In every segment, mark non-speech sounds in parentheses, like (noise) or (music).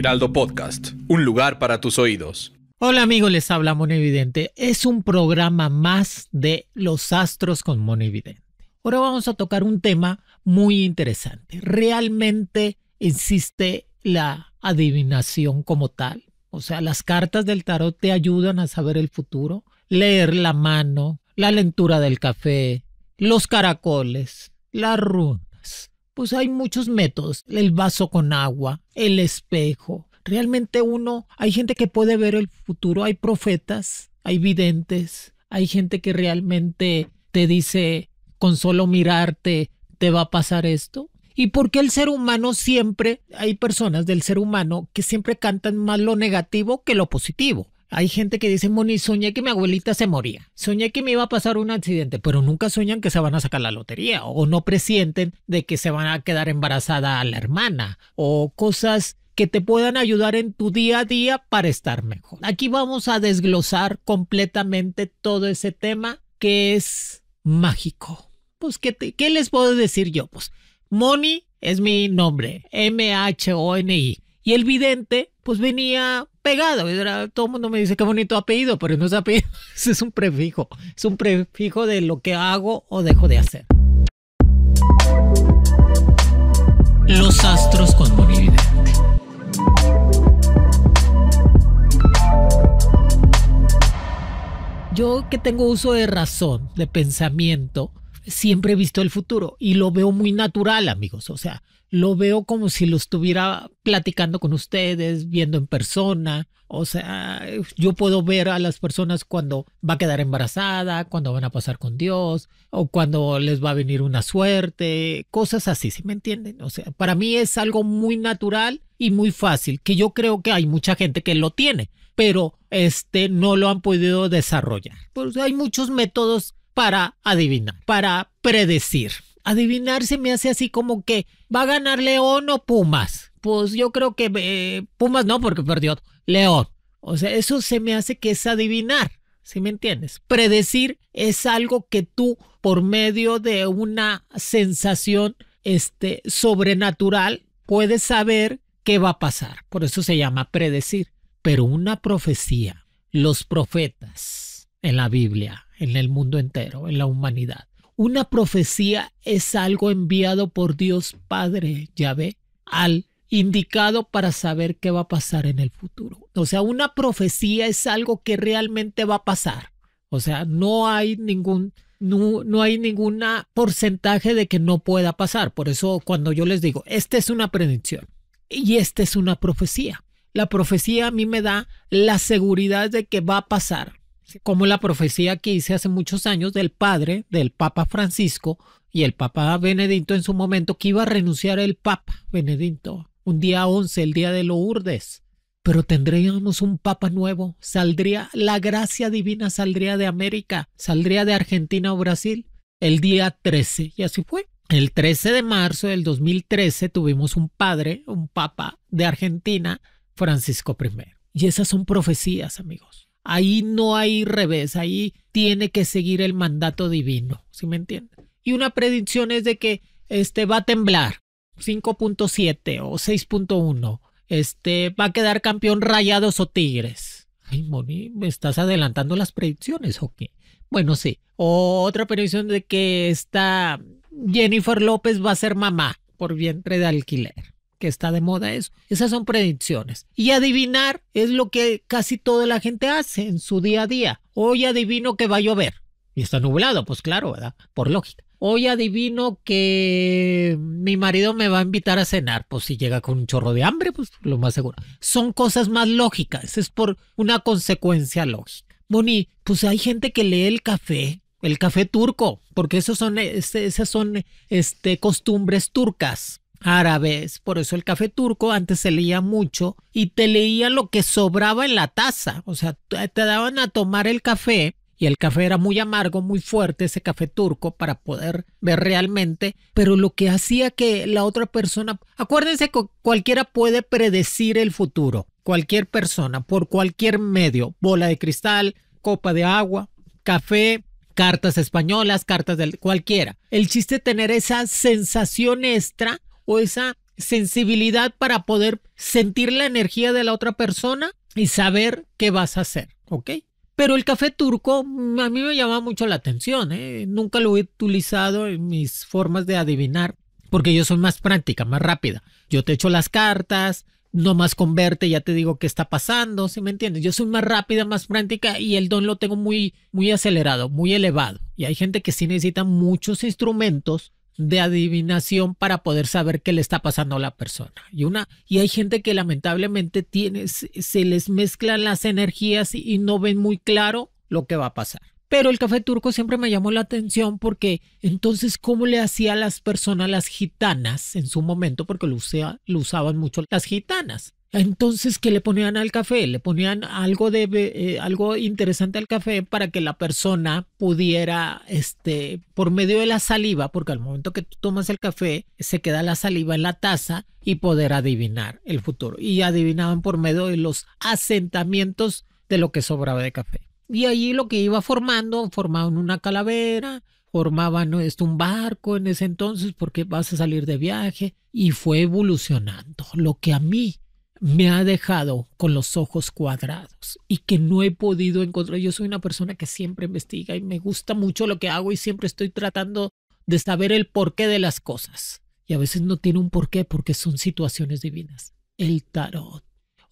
Geraldo Podcast, un lugar para tus oídos. Hola amigos, les habla Mono Evidente. Es un programa más de Los Astros con Mono Ahora vamos a tocar un tema muy interesante. Realmente existe la adivinación como tal. O sea, las cartas del tarot te ayudan a saber el futuro, leer la mano, la lentura del café, los caracoles, la runa pues hay muchos métodos, el vaso con agua, el espejo. Realmente uno, hay gente que puede ver el futuro, hay profetas, hay videntes, hay gente que realmente te dice con solo mirarte te va a pasar esto. ¿Y porque qué el ser humano siempre, hay personas del ser humano que siempre cantan más lo negativo que lo positivo? Hay gente que dice, Moni, soñé que mi abuelita se moría, soñé que me iba a pasar un accidente, pero nunca sueñan que se van a sacar la lotería o no presienten de que se van a quedar embarazada a la hermana o cosas que te puedan ayudar en tu día a día para estar mejor. Aquí vamos a desglosar completamente todo ese tema que es mágico. Pues, ¿qué, les puedo decir yo? Pues, Moni es mi nombre, M-H-O-N-I. Y el vidente, pues venía pegado. todo el mundo me dice qué bonito apellido, pero no es apellido, (laughs) es un prefijo. Es un prefijo de lo que hago o dejo de hacer. Los astros con Monividente. Yo que tengo uso de razón, de pensamiento, siempre he visto el futuro y lo veo muy natural, amigos. O sea, lo veo como si lo estuviera platicando con ustedes, viendo en persona. O sea, yo puedo ver a las personas cuando va a quedar embarazada, cuando van a pasar con Dios, o cuando les va a venir una suerte, cosas así, si me entienden? O sea, para mí es algo muy natural y muy fácil, que yo creo que hay mucha gente que lo tiene, pero este no lo han podido desarrollar. Pues hay muchos métodos para adivinar, para predecir. Adivinar se me hace así como que va a ganar León o Pumas. Pues yo creo que eh, Pumas no, porque perdió León. O sea, eso se me hace que es adivinar, ¿sí me entiendes? Predecir es algo que tú, por medio de una sensación este, sobrenatural, puedes saber qué va a pasar. Por eso se llama predecir. Pero una profecía, los profetas en la Biblia, en el mundo entero, en la humanidad. Una profecía es algo enviado por Dios Padre, ya ve, al indicado para saber qué va a pasar en el futuro. O sea, una profecía es algo que realmente va a pasar. O sea, no hay ningún no, no hay ninguna porcentaje de que no pueda pasar. Por eso cuando yo les digo, esta es una predicción y esta es una profecía. La profecía a mí me da la seguridad de que va a pasar como la profecía que hice hace muchos años del padre del Papa Francisco y el Papa Benedicto en su momento, que iba a renunciar el Papa Benedicto un día 11, el día de Lourdes. Pero tendríamos un Papa nuevo, saldría, la gracia divina saldría de América, saldría de Argentina o Brasil el día 13, y así fue. El 13 de marzo del 2013 tuvimos un padre, un Papa de Argentina, Francisco I. Y esas son profecías, amigos. Ahí no hay revés, ahí tiene que seguir el mandato divino, ¿sí me entiendes? Y una predicción es de que este va a temblar 5.7 o 6.1, este va a quedar campeón Rayados o Tigres. Ay, Moni, me estás adelantando las predicciones o qué? Bueno, sí. O otra predicción de que esta Jennifer López va a ser mamá por vientre de alquiler que está de moda eso. Esas son predicciones. Y adivinar es lo que casi toda la gente hace en su día a día. Hoy adivino que va a llover. Y está nublado, pues claro, ¿verdad? Por lógica. Hoy adivino que mi marido me va a invitar a cenar. Pues si llega con un chorro de hambre, pues lo más seguro. Son cosas más lógicas. Es por una consecuencia lógica. Moni, pues hay gente que lee el café, el café turco, porque esos son, esas son este, costumbres turcas árabes, por eso el café turco antes se leía mucho y te leía lo que sobraba en la taza, o sea, te daban a tomar el café y el café era muy amargo, muy fuerte, ese café turco, para poder ver realmente, pero lo que hacía que la otra persona, acuérdense que cualquiera puede predecir el futuro, cualquier persona, por cualquier medio, bola de cristal, copa de agua, café, cartas españolas, cartas de cualquiera. El chiste es tener esa sensación extra esa sensibilidad para poder sentir la energía de la otra persona y saber qué vas a hacer, ¿ok? Pero el café turco mm, a mí me llama mucho la atención, ¿eh? nunca lo he utilizado en mis formas de adivinar, porque yo soy más práctica, más rápida. Yo te echo las cartas, nomás con verte ya te digo qué está pasando, ¿sí me entiendes? Yo soy más rápida, más práctica y el don lo tengo muy, muy acelerado, muy elevado. Y hay gente que sí necesita muchos instrumentos de adivinación para poder saber qué le está pasando a la persona. Y, una, y hay gente que lamentablemente tiene, se les mezclan las energías y, no ven muy claro lo que va a pasar. Pero el café turco siempre me llamó la atención porque entonces, ¿cómo le hacía a las personas, las gitanas en su momento? Porque lo, lo usaban mucho las gitanas. Entonces, que le ponían al café? Le ponían algo, de, eh, algo interesante al café para que la persona pudiera, este, por medio de la saliva, porque al momento que tú tomas el café, se queda la saliva en la taza y poder adivinar el futuro. Y adivinaban por medio de los asentamientos de lo que sobraba de café. Y allí lo que iba formando, formaban una calavera, formaban este, un barco en ese entonces porque vas a salir de viaje y fue evolucionando. Lo que a mí me ha dejado con los ojos cuadrados y que no he podido encontrar. Yo soy una persona que siempre investiga y me gusta mucho lo que hago y siempre estoy tratando de saber el porqué de las cosas. Y a veces no tiene un porqué porque son situaciones divinas. El tarot.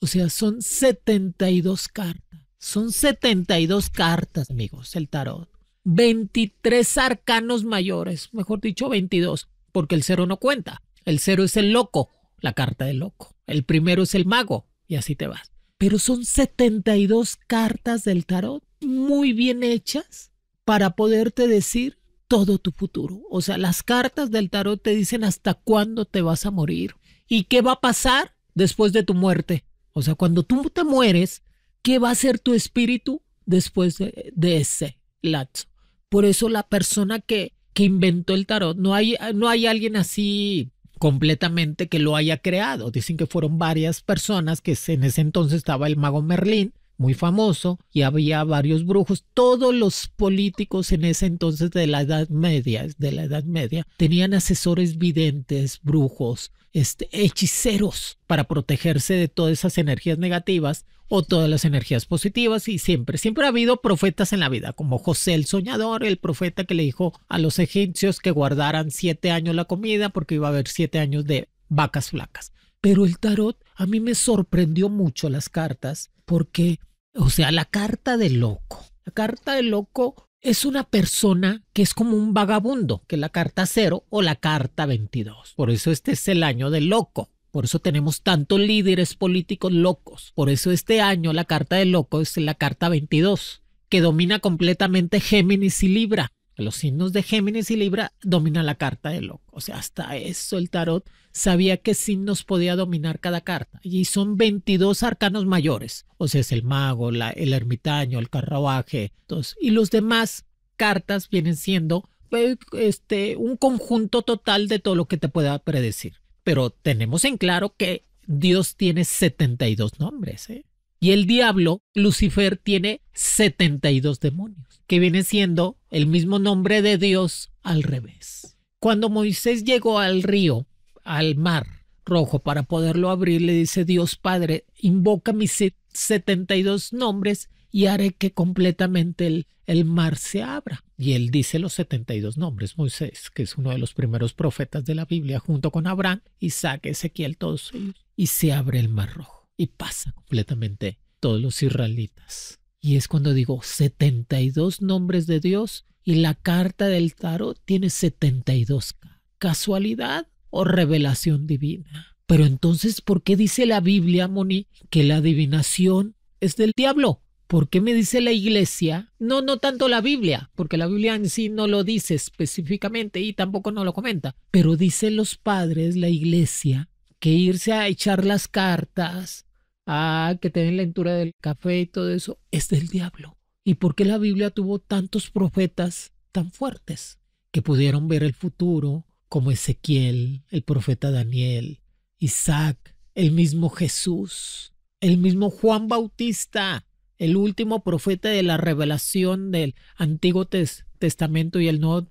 O sea, son 72 cartas. Son 72 cartas, amigos, el tarot. 23 arcanos mayores, mejor dicho, 22, porque el cero no cuenta. El cero es el loco, la carta del loco. El primero es el mago y así te vas. Pero son 72 cartas del tarot muy bien hechas para poderte decir todo tu futuro. O sea, las cartas del tarot te dicen hasta cuándo te vas a morir y qué va a pasar después de tu muerte. O sea, cuando tú te mueres, ¿qué va a ser tu espíritu después de, ese lapso? Por eso la persona que, que inventó el tarot, no hay, no hay alguien así completamente que lo haya creado. Dicen que fueron varias personas, que en ese entonces estaba el mago Merlín, muy famoso, y había varios brujos. Todos los políticos en ese entonces de la Edad Media, de la Edad Media, tenían asesores videntes, brujos, este, hechiceros, para protegerse de todas esas energías negativas o todas las energías positivas y siempre, siempre ha habido profetas en la vida, como José el soñador, el profeta que le dijo a los egipcios que guardaran siete años la comida porque iba a haber siete años de vacas flacas. Pero el tarot a mí me sorprendió mucho las cartas porque, o sea, la carta del loco, la carta del loco es una persona que es como un vagabundo, que la carta cero o la carta 22. Por eso este es el año del loco. Por eso tenemos tantos líderes políticos locos. Por eso este año la carta de loco es la carta 22, que domina completamente Géminis y Libra. Los signos de Géminis y Libra dominan la carta de loco. O sea, hasta eso el tarot sabía qué signos podía dominar cada carta. Y son 22 arcanos mayores. O sea, es el mago, el ermitaño, el carruaje. y los demás cartas vienen siendo pues, este, un conjunto total de todo lo que te pueda predecir pero tenemos en claro que Dios tiene 72 nombres. ¿eh? Y el diablo, Lucifer, tiene 72 demonios, que viene siendo el mismo nombre de Dios al revés. Cuando Moisés llegó al río, al mar rojo, para poderlo abrir, le dice Dios Padre, invoca mis 72 nombres y haré que completamente el, el mar se abra. Y él dice los 72 nombres, Moisés, que es uno de los primeros profetas de la Biblia, junto con Abraham, Isaac, Ezequiel, todos ellos. Y se abre el mar rojo y pasa completamente todos los israelitas. Y es cuando digo 72 nombres de Dios y la carta del tarot tiene 72. ¿Casualidad o revelación divina? Pero entonces, ¿por qué dice la Biblia, Moni, que la adivinación es del diablo? ¿Por qué me dice la iglesia? No, no tanto la Biblia, porque la Biblia en sí no lo dice específicamente y tampoco no lo comenta, pero dice los padres, la iglesia, que irse a echar las cartas, a que te lectura del café y todo eso, es del diablo. ¿Y por qué la Biblia tuvo tantos profetas tan fuertes que pudieron ver el futuro, como Ezequiel, el profeta Daniel, Isaac, el mismo Jesús, el mismo Juan Bautista? el último profeta de la revelación del Antiguo Testamento y el Nuevo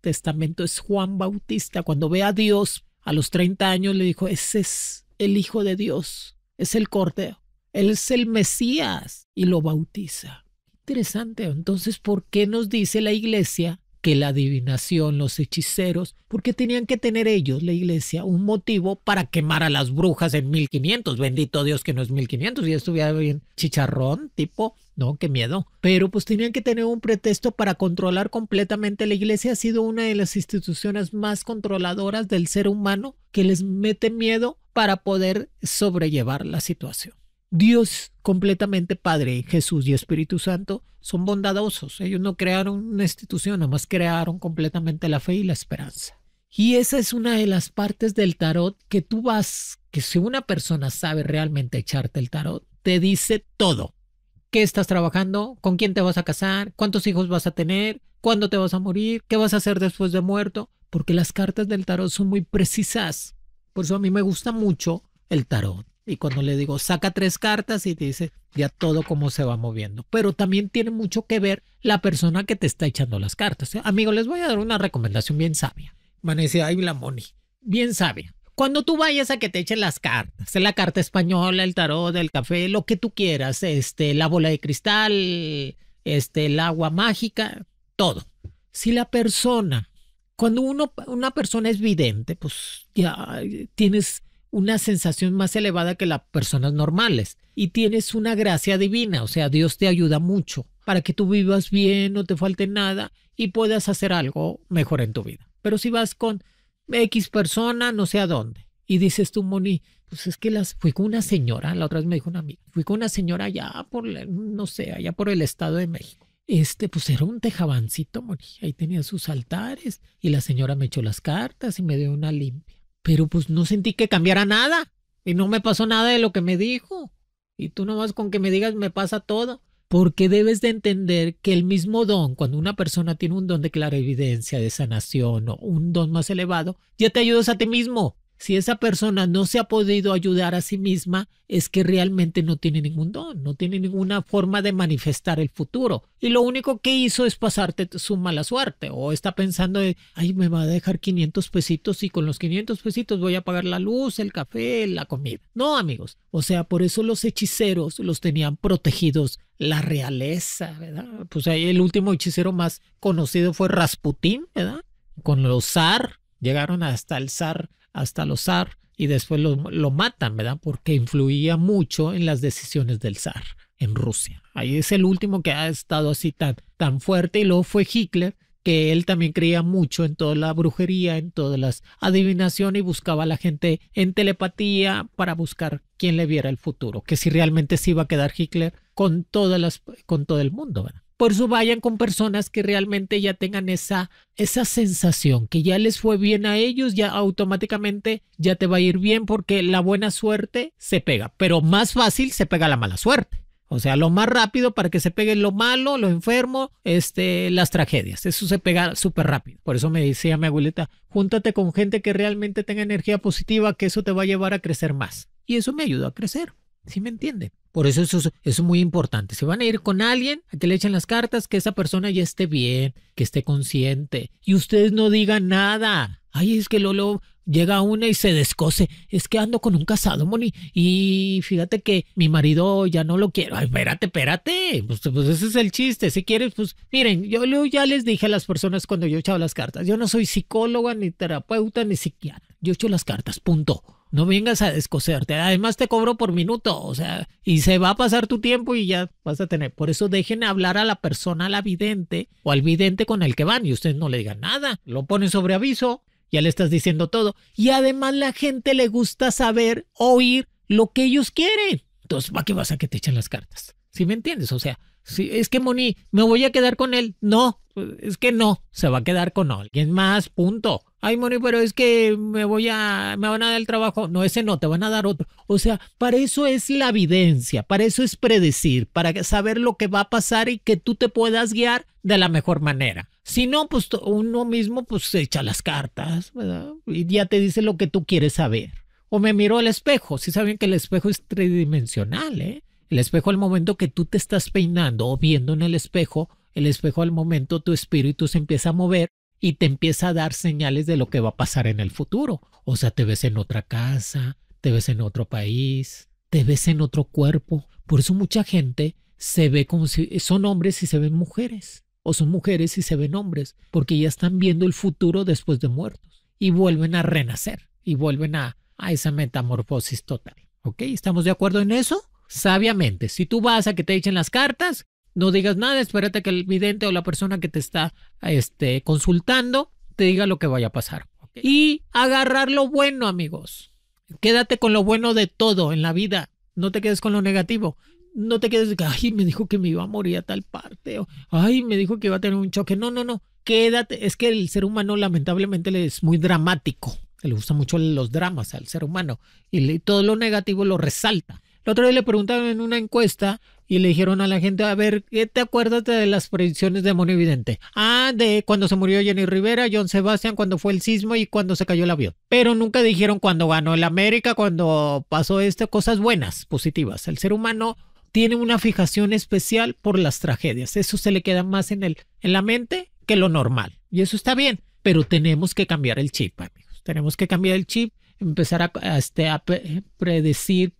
Testamento es Juan Bautista. Cuando ve a Dios a los 30 años le dijo, ese es el Hijo de Dios, es el corte, él es el Mesías y lo bautiza. Interesante, entonces, ¿por qué nos dice la iglesia la adivinación, los hechiceros, porque tenían que tener ellos, la iglesia, un motivo para quemar a las brujas en 1500. Bendito Dios que no es 1500, y estuviera bien chicharrón, tipo, no, qué miedo. Pero pues tenían que tener un pretexto para controlar completamente. La iglesia ha sido una de las instituciones más controladoras del ser humano que les mete miedo para poder sobrellevar la situación. Dios completamente Padre, Jesús y Espíritu Santo son bondadosos. Ellos no crearon una institución, nomás crearon completamente la fe y la esperanza. Y esa es una de las partes del tarot que tú vas, que si una persona sabe realmente echarte el tarot, te dice todo. ¿Qué estás trabajando? ¿Con quién te vas a casar? ¿Cuántos hijos vas a tener? ¿Cuándo te vas a morir? ¿Qué vas a hacer después de muerto? Porque las cartas del tarot son muy precisas. Por eso a mí me gusta mucho el tarot. Y cuando le digo, saca tres cartas y dice ya todo cómo se va moviendo. Pero también tiene mucho que ver la persona que te está echando las cartas. ¿eh? Amigo, les voy a dar una recomendación bien sabia. Van a bien sabia. Cuando tú vayas a que te echen las cartas, la carta española, el tarot, el café, lo que tú quieras, este, la bola de cristal, este, el agua mágica, todo. Si la persona, cuando uno, una persona es vidente, pues ya tienes una sensación más elevada que las personas normales y tienes una gracia divina, o sea, Dios te ayuda mucho para que tú vivas bien, no te falte nada y puedas hacer algo mejor en tu vida. Pero si vas con X persona, no sé a dónde, y dices tú, Moni, pues es que las, fui con una señora, la otra vez me dijo una amiga, fui con una señora allá por, no sé, allá por el Estado de México. Este, pues era un tejabancito, Moni, ahí tenía sus altares y la señora me echó las cartas y me dio una limpia pero pues no sentí que cambiara nada y no me pasó nada de lo que me dijo. Y tú nomás con que me digas me pasa todo. Porque debes de entender que el mismo don, cuando una persona tiene un don de clara evidencia, de sanación o un don más elevado, ya te ayudas a ti mismo. Si esa persona no se ha podido ayudar a sí misma, es que realmente no tiene ningún don, no tiene ninguna forma de manifestar el futuro. Y lo único que hizo es pasarte su mala suerte o está pensando ay, me va a dejar 500 pesitos y con los 500 pesitos voy a pagar la luz, el café, la comida. No, amigos. O sea, por eso los hechiceros los tenían protegidos la realeza, ¿verdad? Pues ahí el último hechicero más conocido fue Rasputín, ¿verdad? Con los zar, llegaron hasta el zar hasta los zar y después lo, lo, matan, ¿verdad? Porque influía mucho en las decisiones del zar en Rusia. Ahí es el último que ha estado así tan, tan fuerte y luego fue Hitler que él también creía mucho en toda la brujería, en todas las adivinaciones y buscaba a la gente en telepatía para buscar quién le viera el futuro, que si realmente se iba a quedar Hitler con todas las con todo el mundo, ¿verdad? Por eso vayan con personas que realmente ya tengan esa, esa sensación, que ya les fue bien a ellos, ya automáticamente ya te va a ir bien porque la buena suerte se pega, pero más fácil se pega la mala suerte. O sea, lo más rápido para que se pegue lo malo, lo enfermo, este, las tragedias. Eso se pega súper rápido. Por eso me decía mi abuelita, júntate con gente que realmente tenga energía positiva, que eso te va a llevar a crecer más. Y eso me ayudó a crecer. ¿Sí me entienden? Por eso eso, es muy importante. Se van a ir con alguien a que le echen las cartas, que esa persona ya esté bien, que esté consciente. Y ustedes no digan nada. Ay, es que Lolo llega una y se descose. Es que ando con un casado, Moni. Y fíjate que mi marido ya no lo quiero. Ay, espérate, espérate. Pues, pues ese es el chiste. Si quieres, pues miren, yo, ya les dije a las personas cuando yo he echado las cartas. Yo no soy psicóloga, ni terapeuta, ni psiquiatra. Yo echo las cartas, punto no vengas a descoserte. Además te cobro por minuto, o sea, y se va a pasar tu tiempo y ya vas a tener. Por eso dejen hablar a la persona, a la vidente o al vidente con el que van y ustedes no le digan nada, lo ponen sobre aviso, ya le estás diciendo todo. Y además la gente le gusta saber, oír lo que ellos quieren. Entonces, ¿para qué vas a que te echen las cartas? ¿Sí me entiendes? O sea, es que Moni, me voy a quedar con él. No, es que no, se va a quedar con alguien más, punto. Ay, Moni, pero es que me voy a, me van a dar el trabajo. No, ese no, te van a dar otro. O sea, para eso es la evidencia, para eso es predecir, para saber lo que va a pasar y que tú te puedas guiar de la mejor manera. Si no, pues uno mismo pues echa las cartas, Y ya te dice lo que tú quieres saber. O me miro al espejo, si saben que el espejo es tridimensional, ¿eh? El espejo al momento que tú te estás peinando o viendo en el espejo, el espejo al momento tu espíritu se empieza a mover y te empieza a dar señales de lo que va a pasar en el futuro. O sea, te ves en otra casa, te ves en otro país, te ves en otro cuerpo. Por eso mucha gente se ve como si son hombres y se ven mujeres, o son mujeres y se ven hombres, porque ya están viendo el futuro después de muertos y vuelven a renacer y vuelven a, a esa metamorfosis total. ¿Ok? ¿Estamos de acuerdo en eso? sabiamente. Si tú vas a que te echen las cartas, no digas nada, espérate que el vidente o la persona que te está este, consultando te diga lo que vaya a pasar. Y agarrar lo bueno, amigos. Quédate con lo bueno de todo en la vida. No te quedes con lo negativo. No te quedes, ay, me dijo que me iba a morir a tal parte. O, ay, me dijo que iba a tener un choque. No, no, no. Quédate. Es que el ser humano lamentablemente es muy dramático. Le gusta mucho los dramas al ser humano. Y todo lo negativo lo resalta. La otra vez le preguntaron en una encuesta y le dijeron a la gente, a ver, ¿qué te acuerdas de las predicciones de Mono Evidente? Ah, de cuando se murió Jenny Rivera, John Sebastian, cuando fue el sismo y cuando se cayó el avión. Pero nunca dijeron cuando ganó el América, cuando pasó esto, cosas buenas, positivas. El ser humano tiene una fijación especial por las tragedias. Eso se le queda más en, el, en la mente que lo normal. Y eso está bien, pero tenemos que cambiar el chip, amigos. Tenemos que cambiar el chip, empezar este, a predecir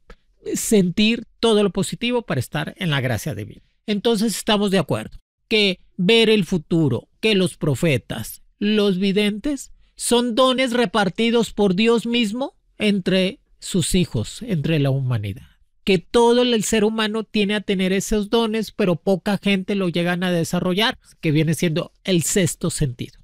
sentir todo lo positivo para estar en la gracia divina. Entonces estamos de acuerdo que ver el futuro, que los profetas, los videntes, son dones repartidos por Dios mismo entre sus hijos, entre la humanidad. Que todo el ser humano tiene a tener esos dones, pero poca gente lo llegan a desarrollar, que viene siendo el sexto sentido.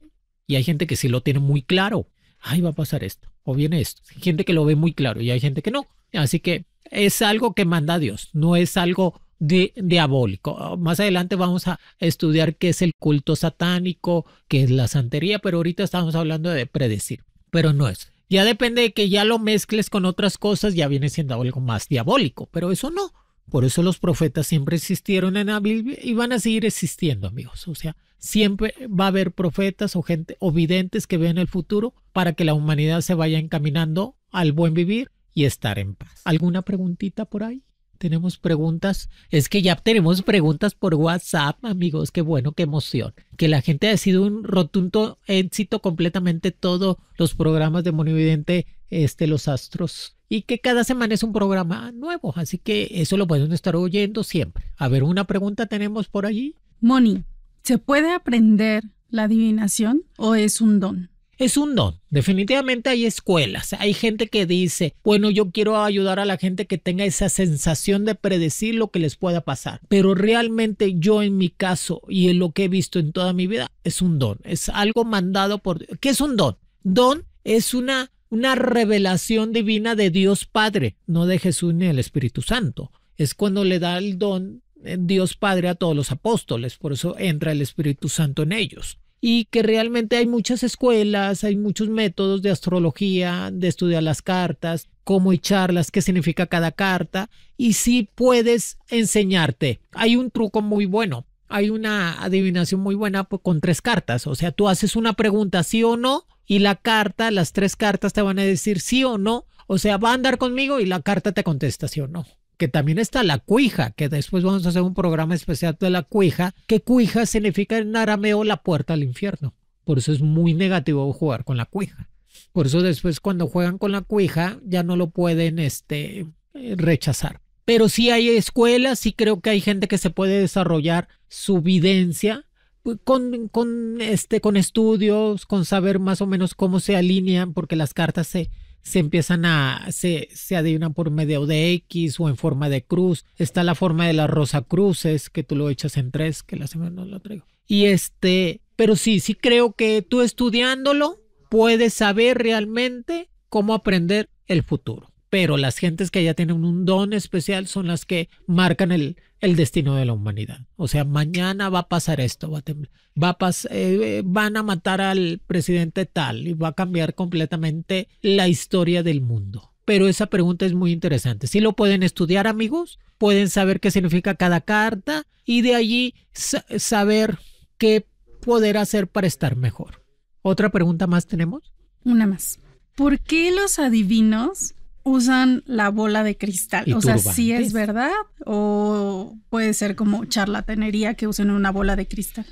Y hay gente que sí lo tiene muy claro. Ay, va a pasar esto, o viene esto. Hay gente que lo ve muy claro y hay gente que no. Así que es algo que manda Dios, no es algo diabólico. Más adelante vamos a estudiar qué es el culto satánico, qué es la santería, pero ahorita estamos hablando de predecir, pero no es. Ya depende de que ya lo mezcles con otras cosas, ya viene siendo algo más diabólico, pero eso no. Por eso los profetas siempre existieron en la Biblia y van a seguir existiendo, amigos. O sea, siempre va a haber profetas o gente o videntes que vean el futuro para que la humanidad se vaya encaminando al buen vivir y estar en paz. ¿Alguna preguntita por ahí? Tenemos preguntas. Es que ya tenemos preguntas por WhatsApp, amigos. Qué bueno, qué emoción. Que la gente ha sido un rotundo éxito completamente todos los programas de Monividente, este, los astros. Y que cada semana es un programa nuevo. Así que eso lo pueden estar oyendo siempre. A ver, una pregunta tenemos por allí. Moni, ¿se puede aprender la adivinación o es un don? Es un don. Definitivamente hay escuelas, hay gente que dice, bueno, yo quiero ayudar a la gente que tenga esa sensación de predecir lo que les pueda pasar. Pero realmente yo en mi caso y en lo que he visto en toda mi vida, es un don. Es algo mandado por... ¿Qué es un don? Don es una, una revelación divina de Dios Padre, no de Jesús ni del Espíritu Santo. Es cuando le da el don eh, Dios Padre a todos los apóstoles, por eso entra el Espíritu Santo en ellos y que realmente hay muchas escuelas, hay muchos métodos de astrología, de estudiar las cartas, cómo echarlas, qué significa cada carta y sí puedes enseñarte. Hay un truco muy bueno. Hay una adivinación muy buena con tres cartas. O sea, tú haces una pregunta sí o no y la carta, las tres cartas te van a decir sí o no. O sea, va a andar conmigo y la carta te contesta sí o no que también está la cuija, que después vamos a hacer un programa especial de la cuija, que cuija significa en arameo la puerta al infierno. Por eso es muy negativo jugar con la cuija. Por eso después cuando juegan con la cuija ya no lo pueden este, rechazar. Pero sí hay escuelas, sí creo que hay gente que se puede desarrollar su videncia pues, con, este, con estudios, con saber más o menos cómo se alinean, porque las cartas se, se empiezan a, se, se adivinan por medio de X o en forma de cruz. Está la forma de las Cruces que tú lo echas en tres, que la semana no lo traigo. Y este, pero sí, sí creo que tú estudiándolo puedes saber realmente cómo aprender el futuro pero las gentes que ya tienen un don especial son las que marcan el, el destino de la humanidad. O sea, mañana va a pasar esto, va a temblar, va a eh, eh, van a matar al presidente tal y va a cambiar completamente la historia del mundo. Pero esa pregunta es muy interesante. Si lo pueden estudiar, amigos, pueden saber qué significa cada carta y de allí saber qué poder hacer para estar mejor. ¿Otra pregunta más tenemos? Una más. ¿Por qué los adivinos usan la bola de cristal. O sea, si ¿sí es verdad o puede ser como charlatanería que usen una bola de cristal.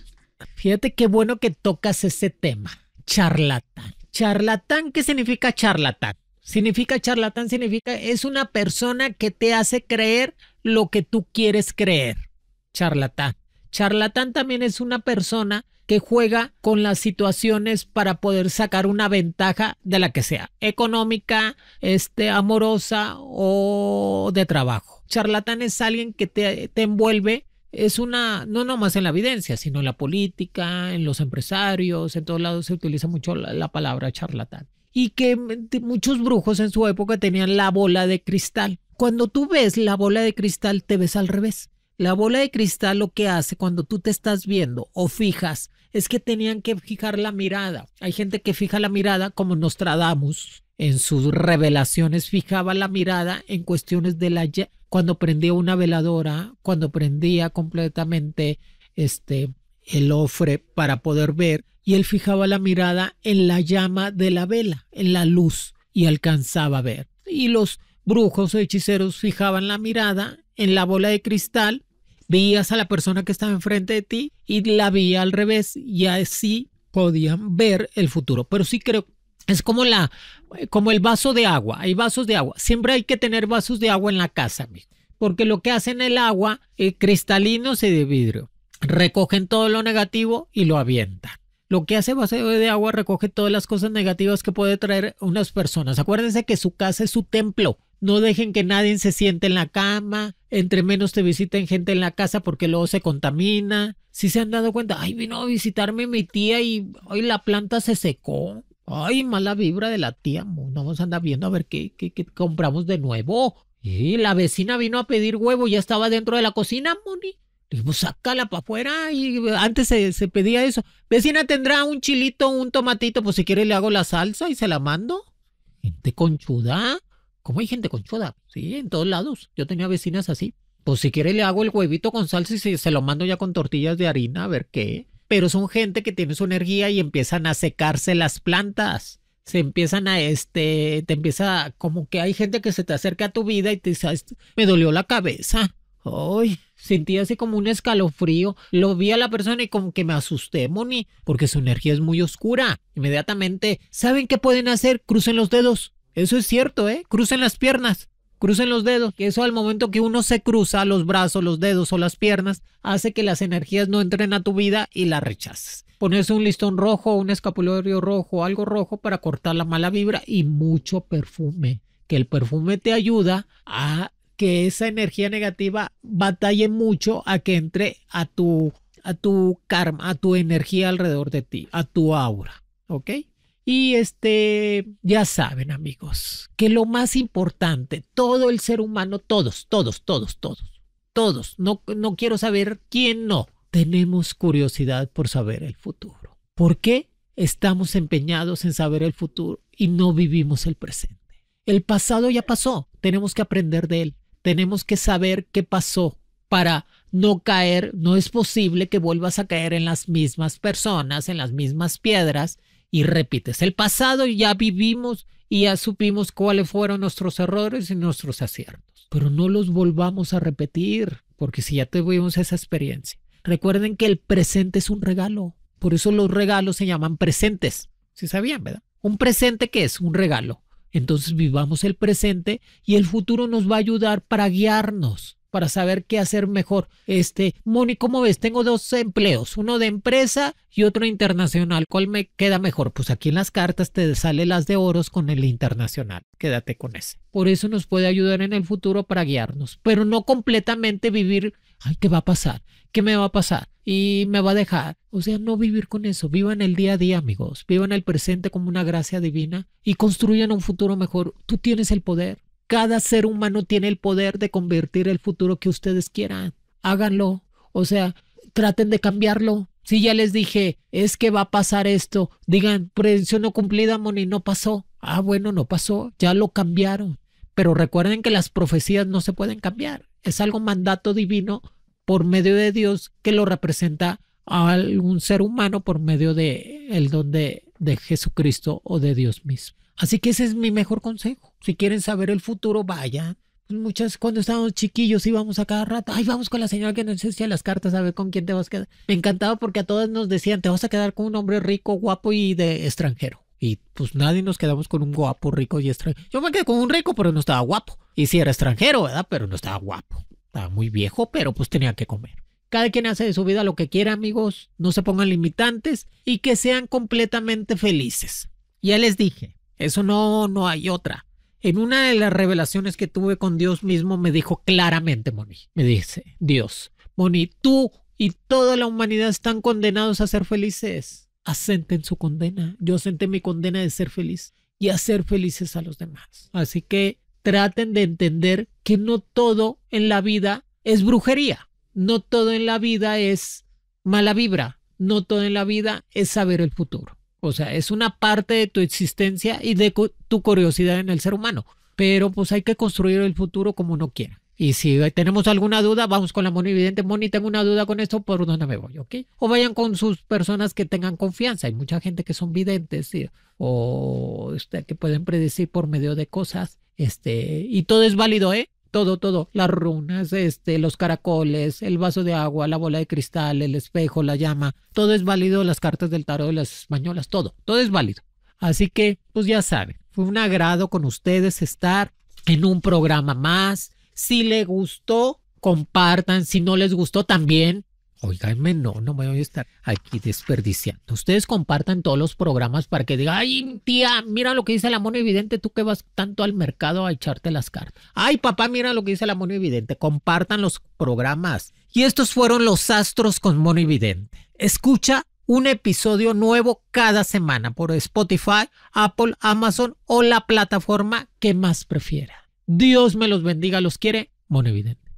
Fíjate qué bueno que tocas ese tema. Charlatán. Charlatán, ¿qué significa charlatán? Significa charlatán, significa es una persona que te hace creer lo que tú quieres creer. Charlatán. Charlatán también es una persona que juega con las situaciones para poder sacar una ventaja de la que sea, económica, este, amorosa o de trabajo. Charlatán es alguien que te, envuelve es una, no nomás en la evidencia, sino en la política, en los empresarios, en todos lados se utiliza mucho la, palabra charlatán. Y que muchos brujos en su época tenían la bola de cristal. Cuando tú ves la bola de cristal, te ves al revés. La bola de cristal lo que hace cuando tú te estás viendo o fijas es que tenían que fijar la mirada. Hay gente que fija la mirada como Nostradamus en sus revelaciones fijaba la mirada en cuestiones de la cuando prendía una veladora, cuando prendía completamente este el ofre para poder ver y él fijaba la mirada en la llama de la vela, en la luz y alcanzaba a ver. Y los brujos o hechiceros fijaban la mirada en la bola de cristal veías a la persona que estaba enfrente de ti y la veía al revés y así podían ver el futuro. Pero sí creo es como la como el vaso de agua, hay vasos de agua, siempre hay que tener vasos de agua en la casa, porque lo que hacen el agua el eh, cristalino se de vidrio, recogen todo lo negativo y lo avientan. Lo que hace vaso de agua recoge todas las cosas negativas que puede traer unas personas. Acuérdense que su casa es su templo no dejen que nadie se siente en la cama, entre menos te visiten gente en la casa porque luego se contamina. Si se han dado cuenta, ay, vino a visitarme mi tía y hoy la planta se secó. Ay, mala vibra de la tía, vamos a andar viendo a ver qué, compramos de nuevo. Y la vecina vino a pedir huevo, ya estaba dentro de la cocina, Moni. Dijimos, sácala para afuera. Y antes se, se, pedía eso. Vecina tendrá un chilito, un tomatito, pues si quiere le hago la salsa y se la mando. Gente conchuda como hay gente con conchuda, sí, en todos lados. Yo tenía vecinas así. Pues si quiere le hago el huevito con salsa y se, lo mando ya con tortillas de harina, a ver qué. Pero son gente que tiene su energía y empiezan a secarse las plantas. Se empiezan a este, te empieza como que hay gente que se te acerca a tu vida y te dice, me dolió la cabeza. Ay, sentí así como un escalofrío. Lo vi a la persona y como que me asusté, Moni, porque su energía es muy oscura. Inmediatamente, ¿saben qué pueden hacer? Crucen los dedos. Eso es cierto, ¿eh? Crucen las piernas, crucen los dedos, que eso al momento que uno se cruza los brazos, los dedos o las piernas, hace que las energías no entren a tu vida y las rechaces. Pones un listón rojo, un escapulario rojo, algo rojo para cortar la mala vibra y mucho perfume, que el perfume te ayuda a que esa energía negativa batalle mucho a que entre a tu a tu karma, a tu energía alrededor de ti, a tu aura, ¿ok? Y este, ya saben amigos, que lo más importante, todo el ser humano, todos, todos, todos, todos, todos, no, no quiero saber quién no, tenemos curiosidad por saber el futuro. ¿Por qué estamos empeñados en saber el futuro y no vivimos el presente? El pasado ya pasó, tenemos que aprender de él, tenemos que saber qué pasó para no caer, no es posible que vuelvas a caer en las mismas personas, en las mismas piedras y repites. El pasado ya vivimos y ya supimos cuáles fueron nuestros errores y nuestros aciertos, pero no los volvamos a repetir, porque si ya tuvimos esa experiencia. Recuerden que el presente es un regalo, por eso los regalos se llaman presentes, si sabían, ¿verdad? Un presente que es un regalo. Entonces vivamos el presente y el futuro nos va a ayudar para guiarnos para saber qué hacer mejor. Este, Moni, ¿cómo ves? Tengo dos empleos, uno de empresa y otro internacional. ¿Cuál me queda mejor? Pues aquí en las cartas te sale las de oros con el internacional. Quédate con ese. Por eso nos puede ayudar en el futuro para guiarnos, pero no completamente vivir, ay, ¿qué va a pasar? ¿Qué me va a pasar? Y me va a dejar. O sea, no vivir con eso. Vivan el día a día, amigos. Vivan el presente como una gracia divina y construyan un futuro mejor. Tú tienes el poder. Cada ser humano tiene el poder de convertir el futuro que ustedes quieran. Háganlo. O sea, traten de cambiarlo. Si ya les dije, es que va a pasar esto, digan, prevención no cumplida, Moni, no pasó. Ah, bueno, no pasó, ya lo cambiaron. Pero recuerden que las profecías no se pueden cambiar. Es algo mandato divino por medio de Dios que lo representa a algún ser humano por medio de el don de Jesucristo o de Dios mismo. Así que ese es mi mejor consejo. Si quieren saber el futuro, vaya. Muchas, cuando estábamos chiquillos íbamos a cada rato, ay, vamos con la señora que nos decía las cartas a ver con quién te vas a quedar. Me encantaba porque a todas nos decían, te vas a quedar con un hombre rico, guapo y de extranjero. Y pues nadie nos quedamos con un guapo, rico y extranjero. Yo me quedé con un rico, pero no estaba guapo. Y si era extranjero, ¿verdad? Pero no estaba guapo. Estaba muy viejo, pero pues tenía que comer. Cada quien hace de su vida lo que quiera, amigos. No se pongan limitantes y que sean completamente felices. Ya les dije, eso no, no hay otra. En una de las revelaciones que tuve con Dios mismo me dijo claramente, Moni, me dice, Dios, Moni, tú y toda la humanidad están condenados a ser felices. Asenten su condena. Yo asenté mi condena de ser feliz y hacer felices a los demás. Así que traten de entender que no todo en la vida es brujería, no todo en la vida es mala vibra, no todo en la vida es saber el futuro. O sea, es una parte de tu existencia y de tu curiosidad en el ser humano. Pero pues hay que construir el futuro como uno quiera. Y si tenemos alguna duda, vamos con la Moni Evidente. Moni, tengo una duda con esto, ¿por dónde me voy? ¿Ok? O vayan con sus personas que tengan confianza. Hay mucha gente que son videntes o este, que pueden predecir por medio de cosas. Este, y todo es válido, ¿eh? todo, todo, las runas, este, los caracoles, el vaso de agua, la bola de cristal, el espejo, la llama, todo es válido, las cartas del tarot de las españolas, todo, todo es válido. Así que, pues ya saben, fue un agrado con ustedes estar en un programa más. Si le gustó, compartan, si no les gustó también, Oiganme, no, no me voy a estar aquí desperdiciando. Ustedes compartan todos los programas para que digan, ay, tía, mira lo que dice la mono evidente, tú que vas tanto al mercado a echarte las cartas. Ay, papá, mira lo que dice la mono evidente. Compartan los programas. Y estos fueron los astros con mono evidente. Escucha un episodio nuevo cada semana por Spotify, Apple, Amazon o la plataforma que más prefiera. Dios me los bendiga, los quiere, mono evidente.